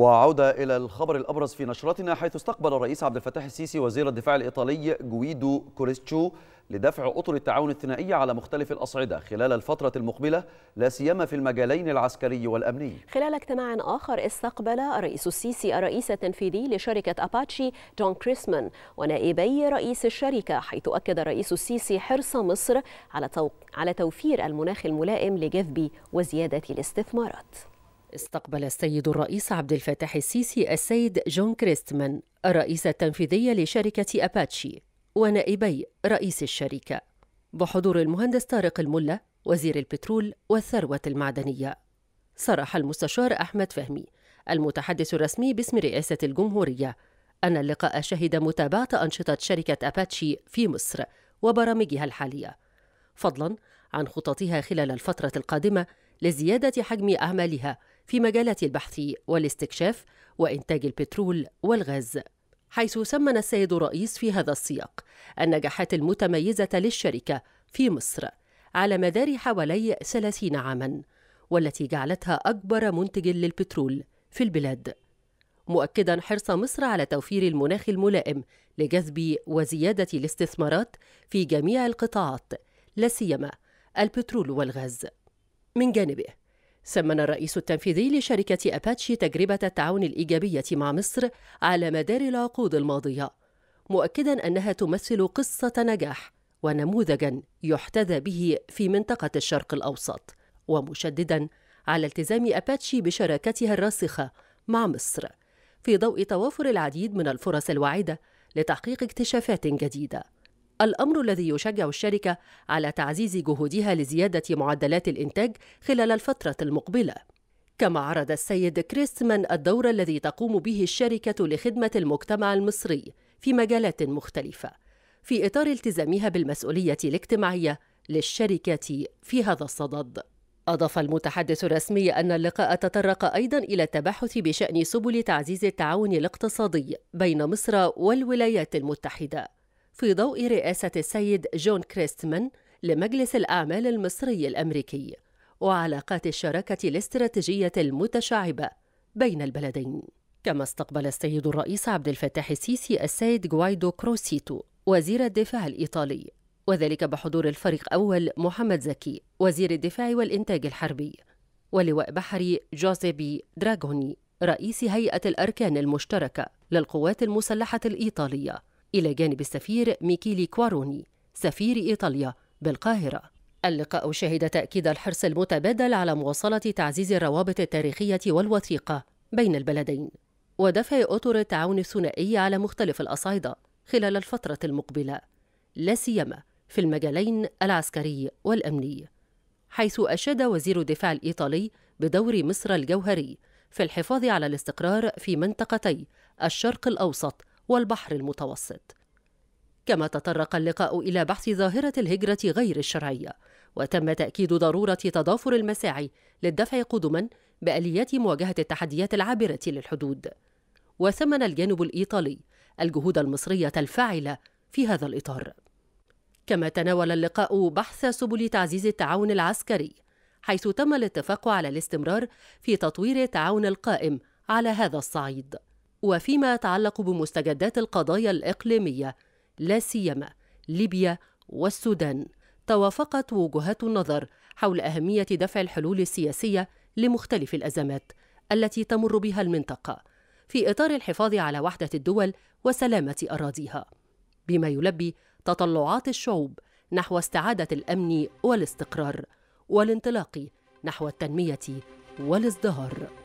وعودة إلى الخبر الأبرز في نشرتنا حيث استقبل الرئيس عبد الفتاح السيسي وزير الدفاع الإيطالي جويدو كوريتشو لدفع أطر التعاون الثنائي على مختلف الأصعدة خلال الفترة المقبلة لا سيما في المجالين العسكري والأمني خلال اجتماع آخر استقبل الرئيس السيسي الرئيس التنفيذي لشركة أباتشي جون كريسمان ونائبي رئيس الشركة حيث أكد الرئيس السيسي حرص مصر على, على توفير المناخ الملائم لجذب وزيادة الاستثمارات استقبل السيد الرئيس عبد الفتاح السيسي السيد جون كريستمان الرئيس التنفيذي لشركة أباتشي ونائبي رئيس الشركة بحضور المهندس طارق الملا وزير البترول والثروة المعدنية صرح المستشار أحمد فهمي المتحدث الرسمي باسم رئاسة الجمهورية أن اللقاء شهد متابعة أنشطة شركة أباتشي في مصر وبرامجها الحالية فضلا عن خططها خلال الفترة القادمة لزيادة حجم أعمالها في مجالات البحث والاستكشاف وإنتاج البترول والغاز حيث سمن السيد الرئيس في هذا السياق النجاحات المتميزة للشركة في مصر على مدار حوالي 30 عاماً والتي جعلتها أكبر منتج للبترول في البلاد مؤكدا حرص مصر على توفير المناخ الملائم لجذب وزيادة الاستثمارات في جميع القطاعات لا سيما البترول والغاز من جانبه سمن الرئيس التنفيذي لشركة أباتشي تجربة التعاون الإيجابية مع مصر على مدار العقود الماضية مؤكدا أنها تمثل قصة نجاح ونموذجا يحتذى به في منطقة الشرق الأوسط ومشددا على التزام أباتشي بشراكتها الراسخة مع مصر في ضوء توافر العديد من الفرص الواعدة لتحقيق اكتشافات جديده الأمر الذي يشجع الشركة على تعزيز جهودها لزيادة معدلات الإنتاج خلال الفترة المقبلة. كما عرض السيد كريستمان الدور الذي تقوم به الشركة لخدمة المجتمع المصري في مجالات مختلفة، في إطار التزامها بالمسؤولية الاجتماعية للشركة في هذا الصدد. أضاف المتحدث الرسمي أن اللقاء تطرق أيضا إلى التباحث بشأن سبل تعزيز التعاون الاقتصادي بين مصر والولايات المتحدة. في ضوء رئاسة السيد جون كريستمان لمجلس الأعمال المصري الأمريكي وعلاقات الشراكة الاستراتيجية المتشعبة بين البلدين كما استقبل السيد الرئيس عبد الفتاح السيسي السيد جوايدو كروسيتو وزير الدفاع الإيطالي وذلك بحضور الفريق أول محمد زكي وزير الدفاع والإنتاج الحربي ولواء بحري جوزيبي دراغوني رئيس هيئة الأركان المشتركة للقوات المسلحة الإيطالية إلى جانب السفير ميكيلي كواروني سفير إيطاليا بالقاهرة اللقاء شهد تأكيد الحرص المتبادل على مواصلة تعزيز الروابط التاريخية والوثيقة بين البلدين ودفع أطر التعاون الثنائي على مختلف الأصعدة خلال الفترة المقبلة لا سيما في المجالين العسكري والأمني حيث أشاد وزير الدفاع الإيطالي بدور مصر الجوهري في الحفاظ على الاستقرار في منطقتي الشرق الأوسط والبحر المتوسط كما تطرق اللقاء إلى بحث ظاهرة الهجرة غير الشرعية وتم تأكيد ضرورة تضافر المساعي للدفع قدما بآليات مواجهة التحديات العابرة للحدود وثمن الجانب الإيطالي الجهود المصرية الفاعلة في هذا الإطار كما تناول اللقاء بحث سبل تعزيز التعاون العسكري حيث تم الاتفاق على الاستمرار في تطوير التعاون القائم على هذا الصعيد وفيما يتعلق بمستجدات القضايا الإقليمية لا سيما ليبيا والسودان توافقت وجهات النظر حول أهمية دفع الحلول السياسية لمختلف الأزمات التي تمر بها المنطقة في إطار الحفاظ على وحدة الدول وسلامة أراضيها بما يلبي تطلعات الشعوب نحو استعادة الأمن والاستقرار والانطلاق نحو التنمية والازدهار